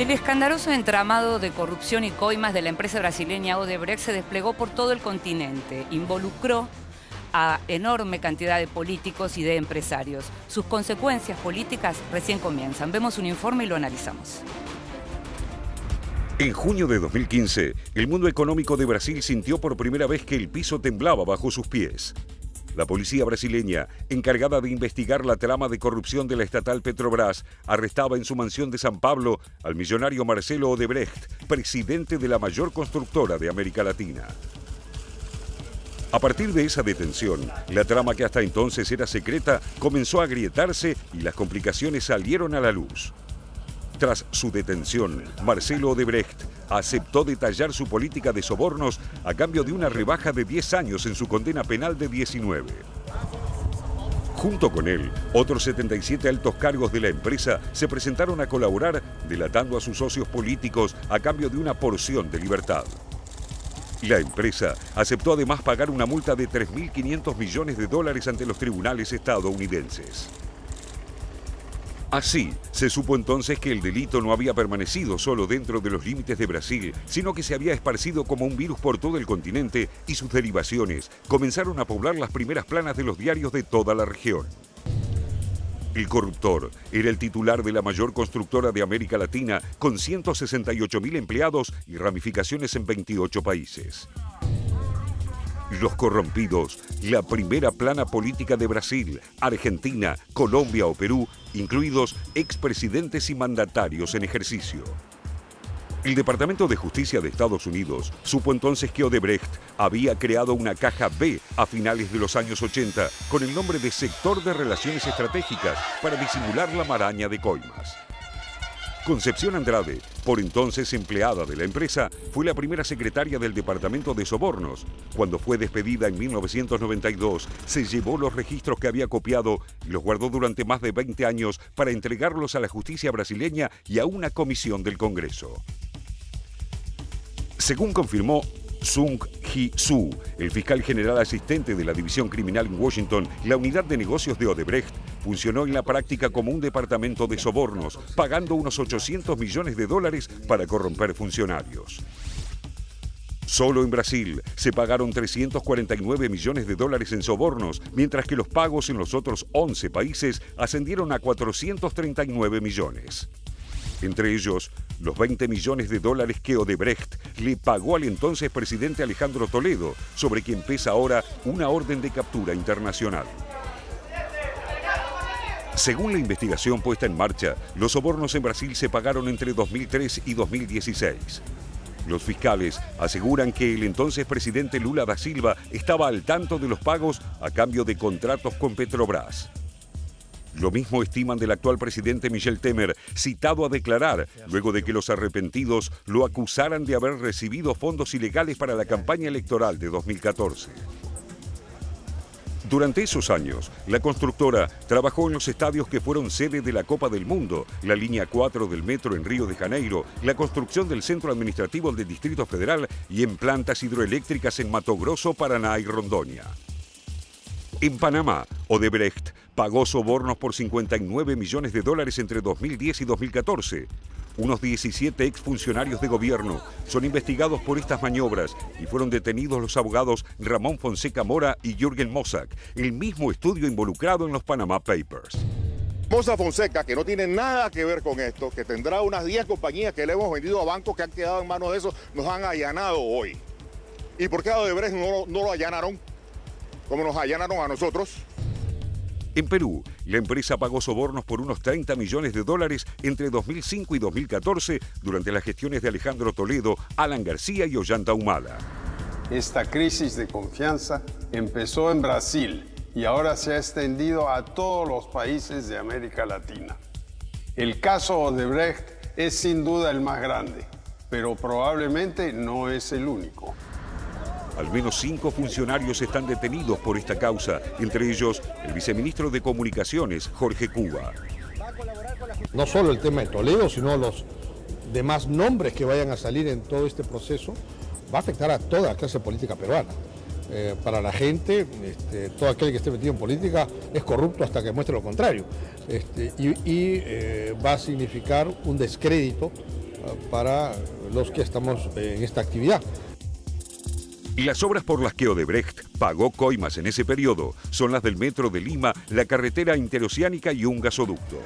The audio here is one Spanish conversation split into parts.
El escandaloso entramado de corrupción y coimas de la empresa brasileña Odebrecht se desplegó por todo el continente, involucró a enorme cantidad de políticos y de empresarios. Sus consecuencias políticas recién comienzan. Vemos un informe y lo analizamos. En junio de 2015, el mundo económico de Brasil sintió por primera vez que el piso temblaba bajo sus pies. La policía brasileña, encargada de investigar la trama de corrupción de la estatal Petrobras, arrestaba en su mansión de San Pablo al millonario Marcelo Odebrecht, presidente de la mayor constructora de América Latina. A partir de esa detención, la trama que hasta entonces era secreta comenzó a agrietarse y las complicaciones salieron a la luz. Tras su detención, Marcelo Odebrecht aceptó detallar su política de sobornos a cambio de una rebaja de 10 años en su condena penal de 19. Junto con él, otros 77 altos cargos de la empresa se presentaron a colaborar, delatando a sus socios políticos a cambio de una porción de libertad. La empresa aceptó además pagar una multa de 3.500 millones de dólares ante los tribunales estadounidenses. Así, ah, se supo entonces que el delito no había permanecido solo dentro de los límites de Brasil, sino que se había esparcido como un virus por todo el continente y sus derivaciones comenzaron a poblar las primeras planas de los diarios de toda la región. El corruptor era el titular de la mayor constructora de América Latina, con 168.000 empleados y ramificaciones en 28 países. Los corrompidos, la primera plana política de Brasil, Argentina, Colombia o Perú, incluidos expresidentes y mandatarios en ejercicio. El Departamento de Justicia de Estados Unidos supo entonces que Odebrecht había creado una caja B a finales de los años 80 con el nombre de Sector de Relaciones Estratégicas para disimular la maraña de coimas. Concepción Andrade por entonces empleada de la empresa, fue la primera secretaria del Departamento de Sobornos. Cuando fue despedida en 1992, se llevó los registros que había copiado y los guardó durante más de 20 años para entregarlos a la justicia brasileña y a una comisión del Congreso. Según confirmó Sung hee el fiscal general asistente de la División Criminal en Washington, la unidad de negocios de Odebrecht funcionó en la práctica como un departamento de sobornos, pagando unos 800 millones de dólares para corromper funcionarios. Solo en Brasil se pagaron 349 millones de dólares en sobornos, mientras que los pagos en los otros 11 países ascendieron a 439 millones entre ellos los 20 millones de dólares que Odebrecht le pagó al entonces presidente Alejandro Toledo, sobre quien pesa ahora una orden de captura internacional. Según la investigación puesta en marcha, los sobornos en Brasil se pagaron entre 2003 y 2016. Los fiscales aseguran que el entonces presidente Lula da Silva estaba al tanto de los pagos a cambio de contratos con Petrobras. Lo mismo estiman del actual presidente Michel Temer, citado a declarar luego de que los arrepentidos lo acusaran de haber recibido fondos ilegales para la campaña electoral de 2014. Durante esos años, la constructora trabajó en los estadios que fueron sede de la Copa del Mundo, la línea 4 del metro en Río de Janeiro, la construcción del centro administrativo del Distrito Federal y en plantas hidroeléctricas en Mato Grosso, Paraná y Rondonia. En Panamá, Odebrecht Pagó sobornos por 59 millones de dólares entre 2010 y 2014. Unos 17 exfuncionarios de gobierno son investigados por estas maniobras y fueron detenidos los abogados Ramón Fonseca Mora y Jürgen Mossack, el mismo estudio involucrado en los Panama Papers. Mossack Fonseca, que no tiene nada que ver con esto, que tendrá unas 10 compañías que le hemos vendido a bancos que han quedado en manos de eso, nos han allanado hoy. ¿Y por qué a Odebrecht no, no lo allanaron? Como nos allanaron a nosotros. En Perú, la empresa pagó sobornos por unos 30 millones de dólares entre 2005 y 2014 durante las gestiones de Alejandro Toledo, Alan García y Ollanta Humala. Esta crisis de confianza empezó en Brasil y ahora se ha extendido a todos los países de América Latina. El caso Odebrecht es sin duda el más grande, pero probablemente no es el único. Al menos cinco funcionarios están detenidos por esta causa, entre ellos el viceministro de Comunicaciones, Jorge Cuba. No solo el tema de Toledo, sino los demás nombres que vayan a salir en todo este proceso, va a afectar a toda la clase política peruana. Eh, para la gente, este, todo aquel que esté metido en política es corrupto hasta que muestre lo contrario. Este, y, eh, va a significar un descrédito eh, para los que estamos en esta actividad. Las obras por las que Odebrecht pagó coimas en ese periodo son las del Metro de Lima, la carretera interoceánica y un gasoducto.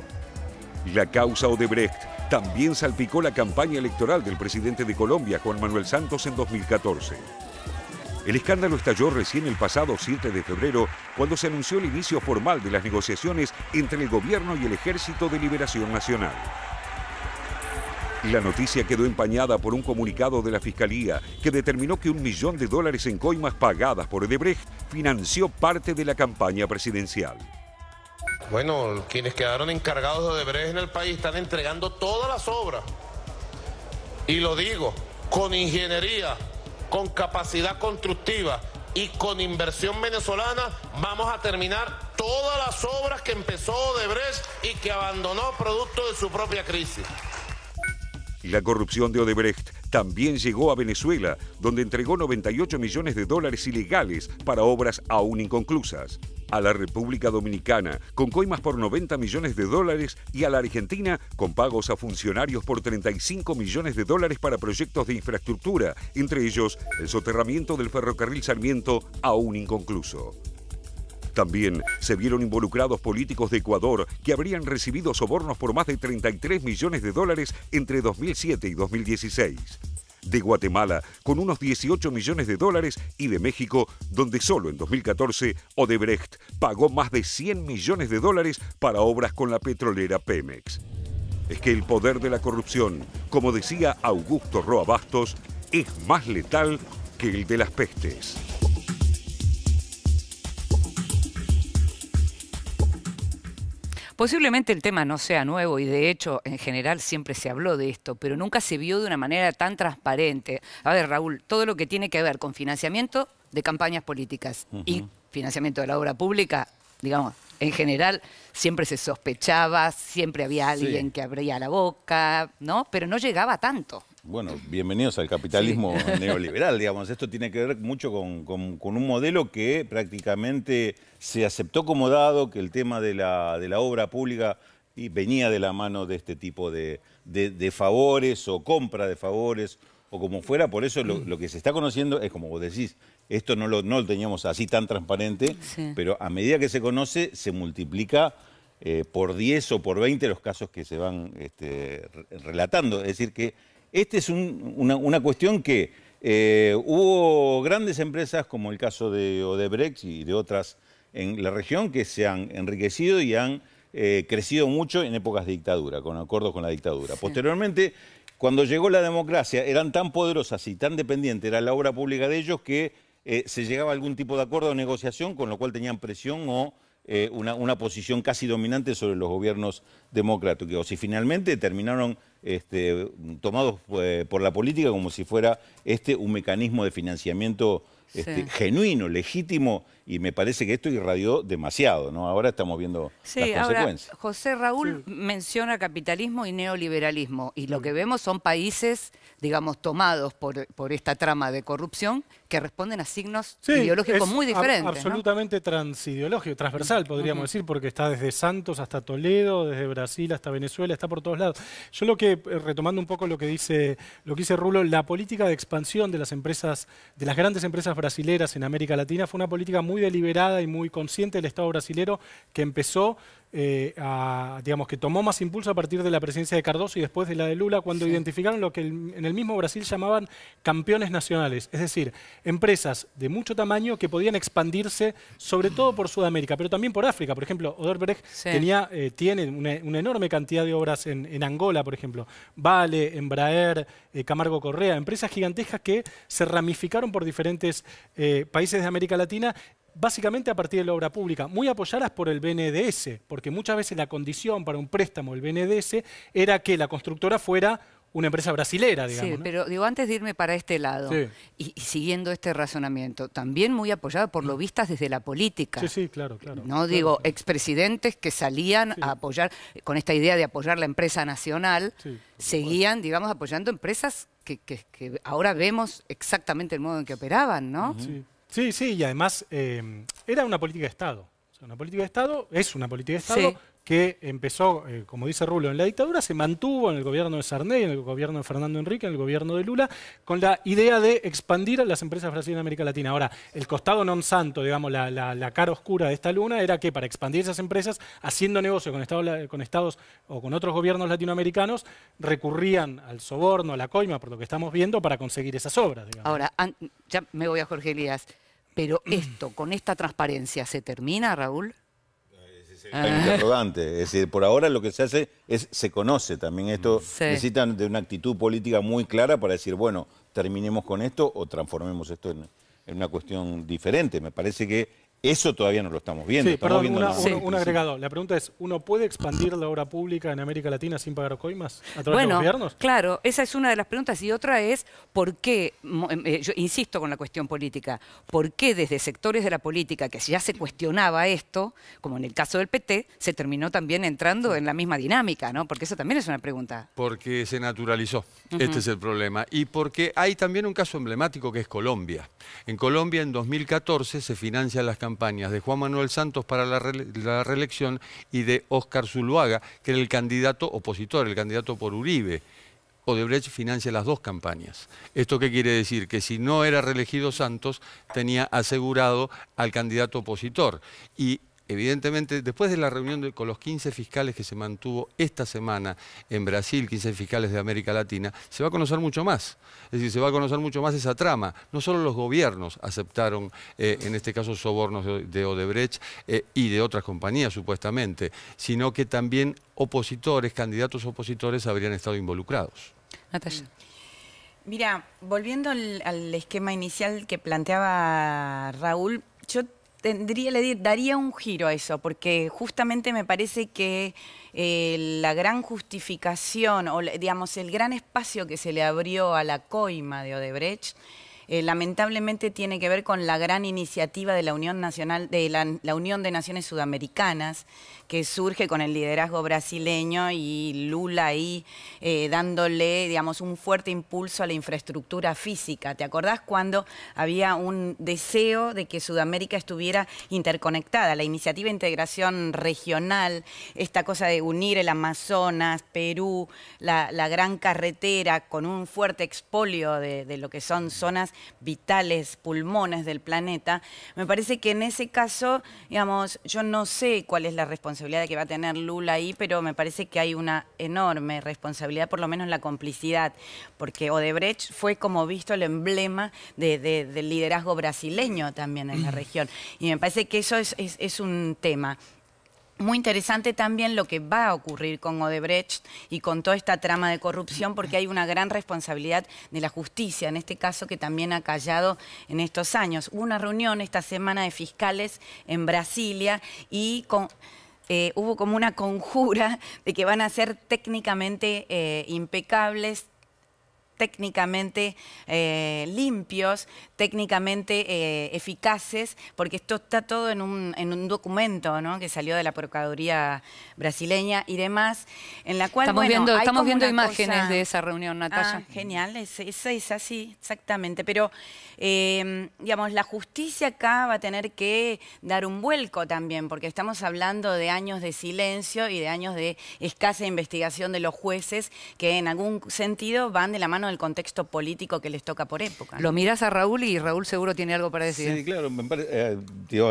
La causa Odebrecht también salpicó la campaña electoral del presidente de Colombia, Juan Manuel Santos, en 2014. El escándalo estalló recién el pasado 7 de febrero, cuando se anunció el inicio formal de las negociaciones entre el gobierno y el Ejército de Liberación Nacional. La noticia quedó empañada por un comunicado de la Fiscalía que determinó que un millón de dólares en coimas pagadas por Odebrecht financió parte de la campaña presidencial. Bueno, quienes quedaron encargados de Odebrecht en el país están entregando todas las obras. Y lo digo, con ingeniería, con capacidad constructiva y con inversión venezolana vamos a terminar todas las obras que empezó Odebrecht y que abandonó producto de su propia crisis. La corrupción de Odebrecht también llegó a Venezuela, donde entregó 98 millones de dólares ilegales para obras aún inconclusas. A la República Dominicana, con coimas por 90 millones de dólares, y a la Argentina, con pagos a funcionarios por 35 millones de dólares para proyectos de infraestructura, entre ellos el soterramiento del ferrocarril Sarmiento aún inconcluso. También se vieron involucrados políticos de Ecuador que habrían recibido sobornos por más de 33 millones de dólares entre 2007 y 2016 de Guatemala, con unos 18 millones de dólares, y de México, donde solo en 2014 Odebrecht pagó más de 100 millones de dólares para obras con la petrolera Pemex. Es que el poder de la corrupción, como decía Augusto Roa Bastos, es más letal que el de las pestes. Posiblemente el tema no sea nuevo y de hecho en general siempre se habló de esto, pero nunca se vio de una manera tan transparente. A ver, Raúl, todo lo que tiene que ver con financiamiento de campañas políticas y financiamiento de la obra pública, digamos, en general siempre se sospechaba, siempre había alguien que abría la boca, ¿no? Pero no llegaba tanto bueno, bienvenidos al capitalismo neoliberal, digamos. Esto tiene que ver mucho con, un modelo que prácticamente se aceptó como dado, que el tema de la, de la obra pública venía de la mano de este tipo de, favores o compra de favores o como fuera. Por eso lo, que se está conociendo es, como vos decís, esto no lo, no lo teníamos así tan transparente, pero a medida que se conoce, se multiplica eh, por 10 o por 20 los casos que se van este, relatando. Es decir, que esta es una, cuestión que eh, hubo grandes empresas, como el caso de Odebrecht y de otras en la región, que se han enriquecido y han eh, crecido mucho en épocas de dictadura, con acuerdos con la dictadura. Posteriormente, cuando llegó la democracia, eran tan poderosas y tan dependientes, era la obra pública de ellos, que eh, se llegaba a algún tipo de acuerdo o negociación, con lo cual tenían presión o... una, una, posición casi dominante sobre los gobiernos democráticos. Y finalmente terminaron este, tomados eh, por la política como si fuera este un mecanismo de financiamiento este, genuino, legítimo, y me parece que esto irradió demasiado, ¿no? Ahora estamos viendo las consecuencias. José Raúl menciona capitalismo y neoliberalismo, y lo mm. que vemos son países, digamos, tomados por, esta trama de corrupción que responden a signos ideológicos muy diferentes. absolutamente transideológico, transversal, podríamos decir, porque está desde Santos hasta Toledo, desde Brasil hasta Venezuela, está por todos lados. Yo lo que eh, retomando un poco lo que dice, lo que Rulo, la política de expansión de las empresas, de las grandes empresas brasileras en América Latina fue una política muy deliberada y muy consciente del Estado brasilero que empezó eh, digamos, que tomó más impulso a partir de la presidencia de Cardoso y después de la de Lula, cuando identificaron lo que en el mismo Brasil llamaban campeones nacionales, es decir, empresas de mucho tamaño que podían expandirse, sobre todo por Sudamérica, pero también por África. Por ejemplo, Odebrecht tenía, eh, tiene una, enorme cantidad de obras en, Angola, por ejemplo, Vale, Embraer, eh, Camargo Correa, empresas gigantescas que se ramificaron por diferentes países de América Latina básicamente a partir de la obra pública, muy apoyadas por el BNDS, porque muchas veces la condición para un préstamo del BNDS era que la constructora fuera una empresa brasilera, digamos. Sí, pero digo, antes de irme para este lado y, siguiendo este razonamiento, también muy apoyada por mm. lo vistas desde la política. Sí, sí, claro, claro. No digo, expresidentes que salían a apoyar, con esta idea de apoyar la empresa nacional, seguían, digamos, apoyando empresas que, ahora vemos exactamente el modo en que operaban, ¿no? Sí. Sí, sí, y además em, era una política de Estado. una política de Estado es una política de Estado que empezó, eh, como dice Rulo, en la dictadura, se mantuvo en el gobierno de Sarney, en el gobierno de Fernando Enrique, en el gobierno de Lula, con la idea de expandir a las empresas brasileñas en América Latina. Ahora, el costado non santo, digamos, la, cara oscura de esta luna era que para expandir esas empresas, haciendo negocio con, con estados o con otros gobiernos latinoamericanos, recurrían al soborno, a la coima, por lo que estamos viendo, para conseguir esas obras. Ahora, ya me voy a Jorge Elías. Pero esto, con esta transparencia, ¿se termina, Raúl? interrogante. Es decir, por ahora lo que se hace es se conoce también esto. Mm, necesitan de una actitud política muy clara para decir, bueno, terminemos con esto o transformemos esto en, en una cuestión diferente. Me parece que eso todavía no lo estamos viendo. perdón, un, agregado. La pregunta es, ¿uno puede expandir la obra pública en América Latina sin pagar coimas a través bueno, de gobiernos? Claro, esa es una de las preguntas. Y otra es, ¿por qué, em, eh, yo insisto con la cuestión política, ¿por qué desde sectores de la política que ya se cuestionaba esto, como en el caso del PT, se terminó también entrando en la misma dinámica? ¿no? Porque eso también es una pregunta. Porque se naturalizó. Este es el problema. Y porque hay también un caso emblemático que es Colombia. En Colombia, en 2014, se financian las campañas de Juan Manuel Santos para la, reelección y de Óscar Zuluaga, que era el candidato opositor, el candidato por Uribe. Odebrecht financia las dos campañas. ¿Esto qué quiere decir? Que si no era reelegido Santos, tenía asegurado al candidato opositor. Y evidentemente, después de la reunión con los 15 fiscales que se mantuvo esta semana en Brasil, 15 fiscales de América Latina, se va a conocer mucho más. Es decir, se va a conocer mucho más esa trama. No solo los gobiernos aceptaron, eh, en este caso, sobornos de, Odebrecht eh, y de otras compañías, supuestamente, sino que también opositores, candidatos opositores, habrían estado involucrados. Natalia. Mm. Mira, volviendo al esquema inicial que planteaba Raúl, yo tendría, daría un giro a eso, porque justamente me parece que eh, la gran justificación o digamos el gran espacio que se le abrió a la coima de Odebrecht eh, lamentablemente tiene que ver con la gran iniciativa de la Unión Nacional, de la, Unión de Naciones Sudamericanas, que surge con el liderazgo brasileño y Lula ahí eh, dándole, digamos, un fuerte impulso a la infraestructura física. ¿Te acordás cuando había un deseo de que Sudamérica estuviera interconectada? La iniciativa de integración regional, esta cosa de unir el Amazonas, Perú, la, gran carretera, con un fuerte expolio de lo que son zonas vitales, pulmones del planeta, me parece que en ese caso, digamos, yo no sé cuál es la responsabilidad que va a tener Lula ahí, pero me parece que hay una enorme responsabilidad, por lo menos la complicidad, porque Odebrecht fue como visto el emblema del liderazgo brasileño también en la región. Y me parece que eso es, es un tema. Muy interesante también lo que va a ocurrir con Odebrecht y con toda esta trama de corrupción, porque hay una gran responsabilidad de la justicia, en este caso que también ha callado en estos años. Hubo una reunión esta semana de fiscales en Brasilia y eh, hubo como una conjura de que van a ser técnicamente eh, impecables, técnicamente eh, limpios, técnicamente eh, eficaces, porque esto está todo en un, documento que salió de la Procuraduría brasileña y demás, en la cual... Estamos viendo, estamos viendo imágenes de esa reunión, Natalia. Ah, genial, es, es, así, exactamente. Pero, em, digamos, la justicia acá va a tener que dar un vuelco también, porque estamos hablando de años de silencio y de años de escasa investigación de los jueces, que en algún sentido van de la mano el contexto político que les toca por época. Lo mirás a Raúl y Raúl seguro tiene algo para decir. Sí, ¿eh? claro, eh,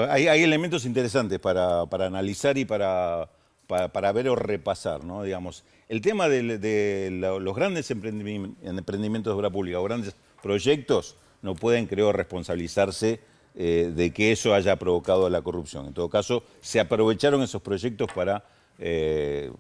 hay, elementos interesantes para, analizar y para, para, ver o repasar, ¿no? Digamos, el tema de, los grandes emprendimientos de obra pública o grandes proyectos no pueden, creo, responsabilizarse eh, de que eso haya provocado la corrupción. En todo caso, se aprovecharon esos proyectos para, romperlos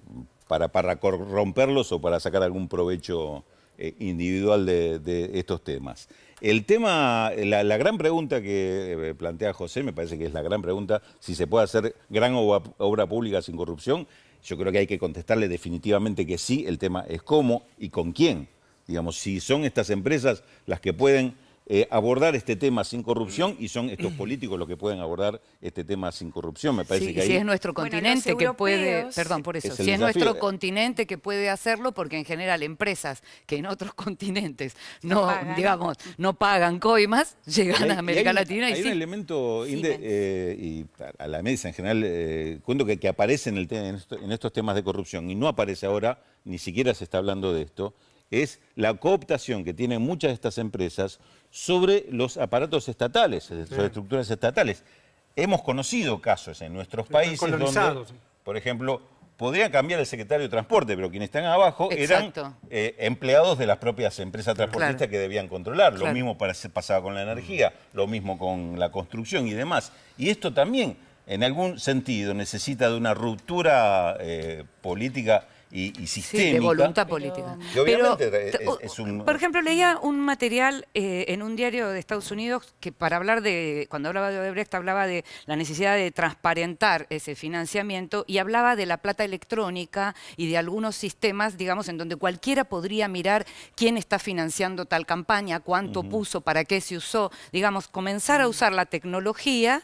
para, para corromperlos o para sacar algún provecho eh, individual de, estos temas. El tema, la, gran pregunta que eh, plantea José, me parece que es la gran pregunta, si se puede hacer gran obra pública sin corrupción, yo creo que hay que contestarle definitivamente que sí, el tema es cómo y con quién. Digamos, si son estas empresas las que pueden eh, abordar este tema sin corrupción y son estos políticos los que pueden abordar este tema sin corrupción. Me parece que ahí... si es nuestro continente que puede, perdón por eso, si es nuestro continente que puede hacerlo, porque en general empresas que en otros continentes no, pagan. digamos, no pagan coimas, llegan a América Latina y hay un elemento inde, eh, y a la mesa en general eh, cuento que, que aparece en, el en estos temas de corrupción y no aparece ahora, ni siquiera se está hablando de esto, es la cooptación que tienen muchas de estas empresas sobre los aparatos estatales, sobre estructuras estatales. Hemos conocido casos en nuestros países donde, por ejemplo, podrían cambiar el secretario de transporte, pero quienes están abajo eran eh, empleados de las propias empresas transportistas que debían controlar. Lo mismo pasaba con la energía, lo mismo con la construcción y demás. Y esto también, en algún sentido, necesita de una ruptura eh, política y, de voluntad política. es, un... Por ejemplo, leía un material eh, en un diario de Estados Unidos que para hablar de, cuando hablaba de Odebrecht, hablaba de la necesidad de transparentar ese financiamiento y hablaba de la plata electrónica y de algunos sistemas, digamos, en donde cualquiera podría mirar quién está financiando tal campaña, cuánto puso, para qué se usó, digamos, comenzar a usar la tecnología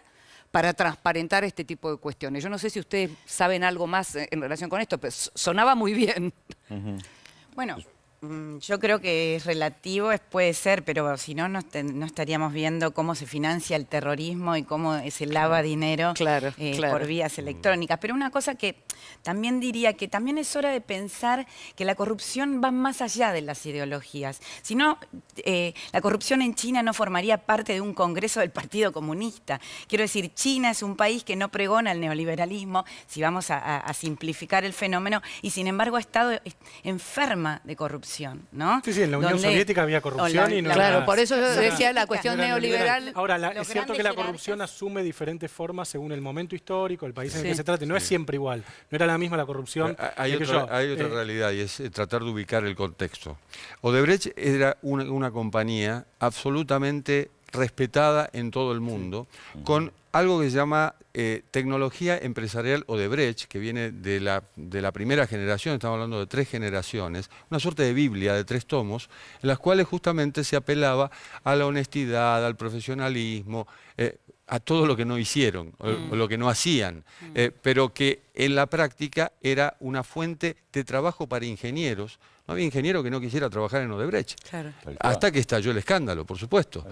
para transparentar este tipo de cuestiones. Yo no sé si ustedes saben algo más eh, en relación con esto, pero sonaba muy bien. Bueno, mm, yo creo que es relativo, puede ser, pero si no, no, estaríamos viendo cómo se financia el terrorismo y cómo se lava dinero eh, por vías mm. electrónicas. Pero una cosa que también diría que también es hora de pensar que la corrupción va más allá de las ideologías. Si no, eh, la corrupción en China no formaría parte de un congreso del Partido Comunista. Quiero decir, China es un país que no pregona el neoliberalismo, si vamos a, simplificar el fenómeno, y sin embargo ha estado eh, enferma de corrupción, ¿no? Sí, sí, en la Unión Soviética había corrupción y no Claro, por eso decía la cuestión neoliberal. Ahora, es cierto que la corrupción asume diferentes formas según el momento histórico, el país en el que se trate, no es siempre igual no era la misma la corrupción. Hay, eh, otra, yo, hay otra eh. realidad y es eh, tratar de ubicar el contexto. Odebrecht era una, compañía absolutamente respetada en todo el mundo, con algo que se llama tecnología empresarial Odebrecht, que viene de la, primera generación, estamos hablando de tres generaciones, una suerte de Biblia de tres tomos, en las cuales justamente se apelaba a la honestidad, al profesionalismo, a todo lo que no hicieron o, lo que no hacían, mm. eh, pero que en la práctica era una fuente de trabajo para ingenieros. No había ingeniero que no quisiera trabajar en Odebrecht. Hasta que estalló el escándalo, por supuesto.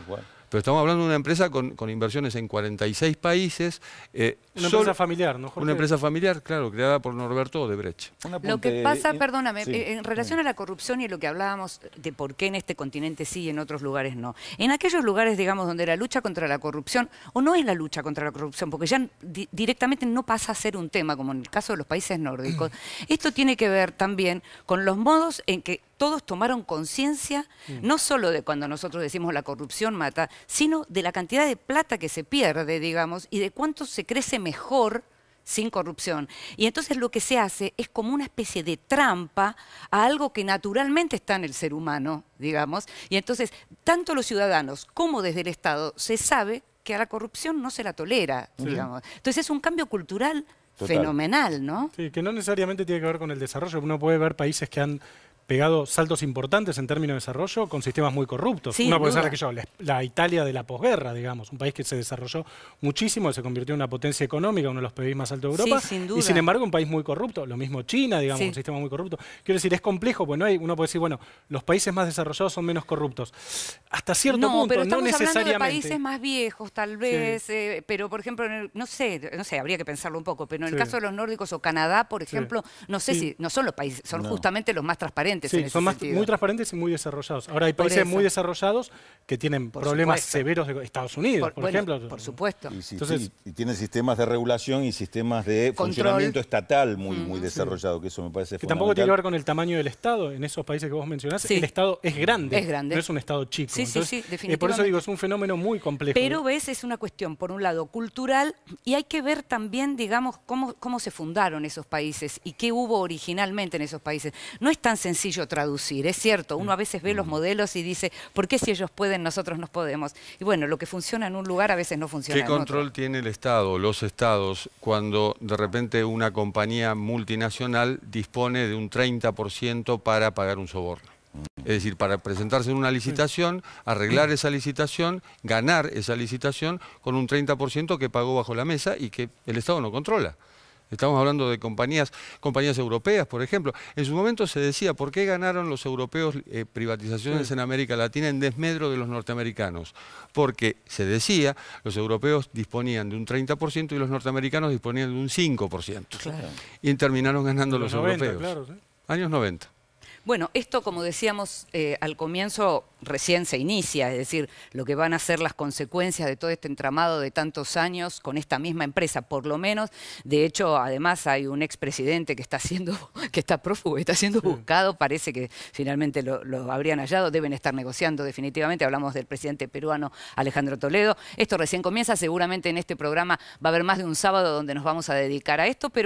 Pero estamos hablando de una empresa con, inversiones en 46 países. Eh, una empresa familiar, ¿no, Una empresa familiar, claro, creada por Norberto Odebrecht. Lo que eh, pasa, eh, perdóname, en relación a la corrupción y lo que hablábamos de por qué en este continente sí y en otros lugares no. En aquellos lugares, digamos, donde la lucha contra la corrupción, o no es la lucha contra la corrupción, porque ya directamente no pasa a ser un tema, como en el caso de los países nórdicos, esto tiene que ver también con los modos en que todos tomaron conciencia mm. no solo de cuando nosotros decimos la corrupción mata, sino de la cantidad de plata que se pierde, digamos, y de cuánto se crece mejor sin corrupción. Y entonces lo que se hace es como una especie de trampa a algo que naturalmente está en el ser humano, digamos. Y entonces, tanto los ciudadanos como desde el Estado se sabe que a la corrupción no se la tolera, digamos. Entonces es un cambio cultural fenomenal, ¿no? Sí, que no necesariamente tiene que ver con el desarrollo. Uno puede ver países que han pegado saltos importantes en términos de desarrollo con sistemas muy corruptos. una puede ser aquello, la, Italia de la posguerra, digamos, un país que se desarrolló muchísimo, se convirtió en una potencia económica, uno de los países más altos de Europa, y sin embargo un país muy corrupto, lo mismo China, digamos, un sistema muy corrupto. Quiero decir, es complejo, bueno pues hay, uno puede decir, bueno, los países más desarrollados son menos corruptos. Hasta cierto no, punto, pero estamos no necesariamente. Hablando de países más viejos, tal vez, eh, pero por ejemplo, no sé, no sé, habría que pensarlo un poco, pero en el caso de los nórdicos o Canadá, por ejemplo, no sé si no son los países, son justamente los más transparentes son muy transparentes y muy desarrollados. Ahora hay países muy desarrollados que tienen problemas severos de Estados Unidos, por, ejemplo. Por supuesto. Y, Entonces, y, tienen sistemas de regulación y sistemas de funcionamiento estatal muy, muy desarrollado, que eso me parece que Tampoco tiene que ver con el tamaño del Estado. En esos países que vos mencionás, el Estado es mm. grande, es grande. No es un Estado chico. Sí, sí, sí, definitivamente. Eh, por eso digo, es un fenómeno muy complejo. Pero ves, es una cuestión, por un lado, cultural y hay que ver también, digamos, cómo, cómo se fundaron esos países y qué hubo originalmente en esos países. No es tan sencillo traducir. Es cierto, uno a mm. veces ve los mm. modelos y dice, ¿por qué si ellos pueden, nosotros no podemos? Y bueno, lo que funciona en un lugar a veces no funciona en otro. ¿Qué control tiene el Estado, los Estados, cuando de repente una compañía multinacional dispone de un 30% para pagar un soborno? Es decir, para presentarse en una licitación, arreglar esa licitación, ganar esa licitación con un 30% que pagó bajo la mesa y que el Estado no controla. Estamos hablando de compañías, compañías europeas, por ejemplo. En su momento se decía, ¿por qué ganaron los europeos eh, privatizaciones en América Latina en desmedro de los norteamericanos? Porque se decía, los europeos disponían de un 30% y los norteamericanos disponían de un 5%. Y terminaron ganando los, europeos. Años 90. Bueno, esto como decíamos eh, al comienzo recién se inicia, es decir, lo que van a ser las consecuencias de todo este entramado de tantos años con esta misma empresa, por lo menos. De hecho, además hay un expresidente que está siendo, que está prófugo, está siendo buscado, parece que finalmente lo, lo, habrían hallado, deben estar negociando definitivamente. Hablamos del presidente peruano Alejandro Toledo. Esto recién comienza, seguramente en este programa va a haber más de un sábado donde nos vamos a dedicar a esto, pero